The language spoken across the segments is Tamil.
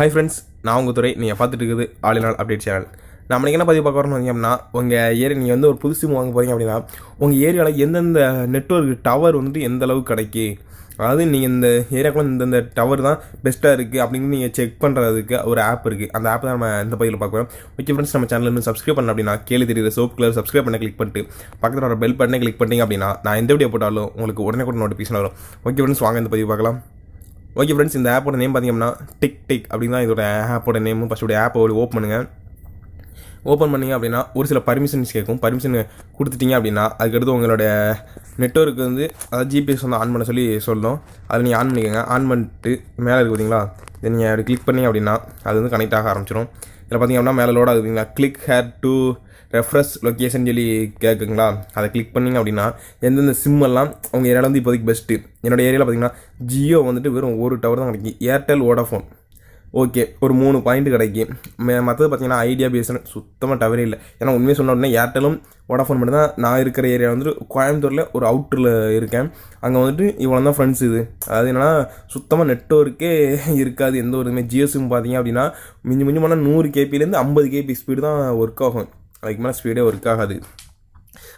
ஹாய் ஃப்ரெண்ட்ஸ் நான் உங்கள் துறை நீங்கள் பார்த்துட்டு இருக்குது நாள் அப்டேட் சேனல் நம்மளுக்கு என்ன பதிவு பார்க்க வரணும் அப்படின்னா உங்கள் ஏரி நீங்கள் வந்து ஒரு புது சிம் வாங்க போகிறீங்க அப்படின்னா உங்கள் ஏரியாவில் எந்தெந்த நெட்ஒர்க் டவர் வந்துட்டு எந்த அளவுக்கு கிடைக்கி அதாவது நீங்கள் இந்த ஏரியாக்குள்ள இந்தந்த டவர் தான் பெஸ்ட்டாக இருக்குது அப்படின்னு நீங்கள் செக் பண்ணுறதுக்கு ஒரு ஆப் இருக்குது அந்த ஆப் தான் நம்ம இந்த பதிவில் பார்க்குறோம் ஓகே ஃப்ரெண்ட்ஸ் நம்ம சேனல் இருந்து சப்ஸ்கிரைப் பண்ண அப்படின்னா கேள்வி தெரியுது சோப் கலர் சப்ஸ்கிரைப் பண்ண கிளிக் பண்ணிட்டு பக்கத்தில் ஒரு பெல் பட்டனை கிளிக் பண்ணிட்டீங்க அப்படின்னா நான் எந்த வீடியோ போட்டாலும் உங்களுக்கு உடனே கூட நோட்டிஃபிகேஷன் வரும் ஓகே ஃப்ரெண்ட்ஸ் வாங்க இந்த பதிவு பார்க்கலாம் ஓகே ஃப்ரெண்ட்ஸ் இந்த ஆப்போட நேம் பார்த்தீங்கன்னா டிக் டிக் அப்படின்னு தான் இதோட ஆப்போட நேமும் ஃபஸ்ட்டோட ஆப்பை ஓப்பன் பண்ணுங்கள் ஓப்பன் பண்ணிங்க அப்படின்னா ஒரு சில பர்மிஷன்ஸ் கேட்கும் பர்மிஷன் கொடுத்துட்டீங்க அப்படின்னா அதுக்கடுத்து உங்களோட நெட்ஒர்க் வந்து அதாவது ஜிபிஎஸ் வந்து ஆன் பண்ண சொல்லி சொல்லணும் அதை நீங்கள் ஆன் பண்ணிக்கோங்க ஆன் பண்ணிட்டு மேலே இருக்குது பார்த்தீங்களா இதை நீங்கள் அப்படி கிளிக் பண்ணி அப்படின்னா அது வந்து கனெக்ட் ஆக ஆரம்பிச்சிடும் இதில் பார்த்தீங்க அப்படின்னா மேலே லோட் ஆகுதுங்களா click here to refresh location சொல்லி கேட்குங்களா அதை கிளிக் பண்ணிங்க அப்படின்னா எந்தெந்த சிம்மெல்லாம் அவங்க ஏரியாவில் வந்து இப்போதைக்கு பெஸ்ட்டு என்னோடய ஏரியாவில் பார்த்தீங்கன்னா ஜியோ வந்துட்டு வெறும் ஒரு டவர் தான் கிடைக்கும் ஏர்டெல் ஓடாஃபோன் ஓகே ஒரு மூணு பாயிண்ட் கிடைக்கும் மற்றது பார்த்தீங்கன்னா ஐடியா பேசுகிறேன் சுத்தமாக டவரே இல்லை ஏன்னா உண்மையை சொன்ன உடனே ஏர்டெலும் வோடாஃபோன் மட்டும் தான் நான் இருக்கிற ஏரியா வந்துட்டு கோயம்புத்தூரில் ஒரு அவுட்டரில் இருக்கேன் அங்கே வந்துட்டு இவ்வளோ தான் ஃப்ரெண்ட்ஸ் இது அது என்னென்னா சுத்தமாக நெட்ஒர்க்கே இருக்காது எந்த ஒரு இதுவுமே ஜியோ சிம் பார்த்தீங்க அப்படின்னா மிஞ்சி மிஞ்சி போனால் நூறு கேபிலேருந்து ஐம்பது கேபி ஸ்பீடு தான் ஒர்க் ஆகும் அதுக்கு மேலே ஸ்பீடே ஒர்க் ஆகாது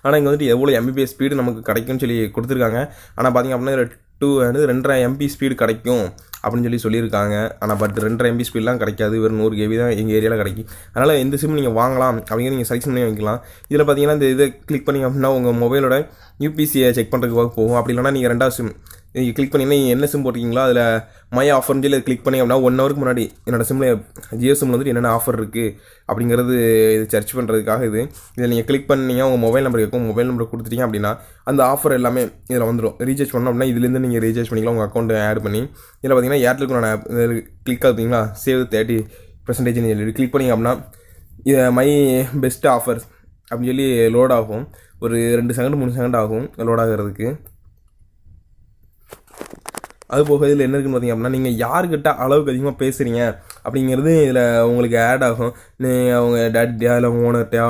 ஆனால் இங்கே வந்துட்டு எவ்வளோ எம்பிபிஎஸ் ஸ்பீடு நமக்கு கிடைக்கும்னு சொல்லி கொடுத்துருக்காங்க ஆனால் பார்த்திங்க அப்படின்னா டூ வந்து ரெண்டரை எம்பி ஸ்பீடு கிடைக்கும் அப்படின்னு சொல்லி சொல்லியிருக்காங்க ஆனால் பட் ரெண்டரை எம்பி ஸ்பீடெலாம் கிடைக்காது வெறும் நூறு கேபி தான் எங்கள் ஏரியாவில் கிடைக்கும் அதனால் எந்த சிம் நீங்கள் வாங்கலாம் அப்படிங்கிற நீங்கள் செலக்ஷன் பண்ணி வாங்கிக்கலாம் இதில் பார்த்தீங்கன்னா இந்த இதை கிளிக் பண்ணிங்க அப்படின்னா உங்கள் மொபைலோட யூபிசியை செக் பண்ணுறதுக்கு போகும் அப்படி இல்லைனா நீங்கள் ரெண்டாவது சிம் நீங்கள் கிளிக் பண்ணிங்கன்னா என்ன சிம் போட்டிருக்கீங்களோ அதில் மை ஆஃபர் சொல்லி கிளிக் பண்ணி அப்படின்னா ஒன் ஹவருக்கு முன்னாடி என்னோடய சிம்மில் ஜியோ சிம்மில் வந்துட்டு என்னென்ன ஆஃபர் இருக்குது அப்படிங்கிறது இது சர்ச் பண்ணுறதுக்காக இது இதில் நீங்கள் கிளிக் பண்ணீங்க உங்கள் மொபைல் நம்பர் கேட்கும் மொபைல் நம்பர் கொடுத்துட்டீங்க அப்படின்னா அந்த ஆஃபர் எல்லாமே இதில் வந்துடும் ரீசார்ஜ் பண்ணோம் அப்படின்னா இதுலேருந்து நீங்கள் ரீசார்ஜ் பண்ணிக்கலாம் உங்கள் அக்கௌண்ட்டை ஆட் பண்ணி இதில் பார்த்தீங்கன்னா நான் இதில் கிளிக் ஆகுதுங்களா சேவ் தேர்ட்டி பர்சன்டேஜ்னு சொல்லி கிளிக் பண்ணிங்க அப்படின்னா இதை மை பெஸ்ட் ஆஃபர்ஸ் அப்படின்னு சொல்லி லோட் ஆகும் ஒரு ரெண்டு செகண்ட் மூணு செகண்ட் ஆகும் லோட் ஆகிறதுக்கு அது போக இதில் என்ன இருக்குன்னு பார்த்தீங்க அப்படின்னா நீங்கள் யாருக்கிட்ட அளவுக்கு அதிகமாக பேசுகிறீங்க அப்படிங்கிறது இதில் உங்களுக்கு ஆட் ஆகும் நீங்கள் அவங்க டேடியா இல்லை ஓனர்ட்டையா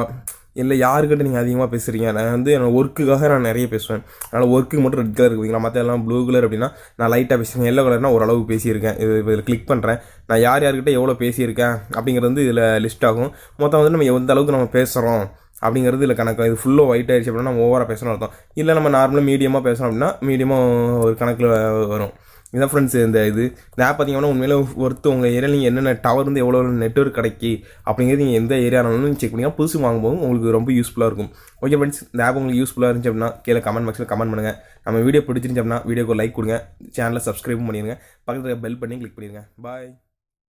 இல்லை யாருக்கிட்ட நீங்கள் அதிகமாக பேசுகிறீங்க நான் வந்து என்னோடய ஒர்க்குக்காக நான் நிறைய பேசுவேன் அதனால் ஒர்க்கு மட்டும் ரெட் கலர் இருக்குதுங்களா மற்ற எல்லாம் ப்ளூ கலர் அப்படின்னா நான் லைட்டாக பேசுகிறேன் எல்லோ கலர்னால் ஓரளவுக்கு பேசியிருக்கேன் இது இதில் கிளிக் பண்ணுறேன் நான் யார் யார்கிட்ட எவ்வளோ பேசியிருக்கேன் அப்படிங்கிறது வந்து இதில் லிஸ்ட் ஆகும் மொத்தம் வந்து நம்ம எந்த அளவுக்கு நம்ம பேசுகிறோம் அப்படிங்கிறது இல்லை கணக்கு இது ஃபுல்லாக ஒயிட் ஆயிடுச்சு அப்படின்னா நம்ம ஓவராக பேசணும் அர்த்தம் இல்லை நம்ம நார்மலாக மீடியமாக பேசணும் அப்படின்னா மீடியமாக ஒரு கணக்கில் வரும் இதான் ஃப்ரெண்ட்ஸ் இந்த இது இந்த ஆப் பார்த்தீங்கன்னா உண்மையில ஒருத்து உங்கள் ஏரியாவில் நீங்கள் என்னென்ன டவர் வந்து எவ்வளோ நெட்ஒர்க் கிடைக்கி அப்படிங்கிறது நீங்கள் எந்த ஏரியானாலும் செக் பண்ணிங்கன்னா புதுசு வாங்கும்போது உங்களுக்கு ரொம்ப யூஸ்ஃபுல்லாக இருக்கும் ஓகே ஃப்ரெண்ட்ஸ் இந்த ஆப் உங்களுக்கு யூஸ்ஃபுல்லாக இருந்துச்சு அப்படின்னா கீழே கமெண்ட் பாக்ஸில் கமெண்ட் பண்ணுங்கள் நம்ம வீடியோ பிடிச்சிருந்துச்சு அப்படின்னா வீடியோக்கு லைக் கொடுங்க சேனலை சப்ஸ்கிரைப் பண்ணிடுங்க பக்கத்தில் பெல் பண்ணி கிளிக் பண்ணிடுங்க பாய்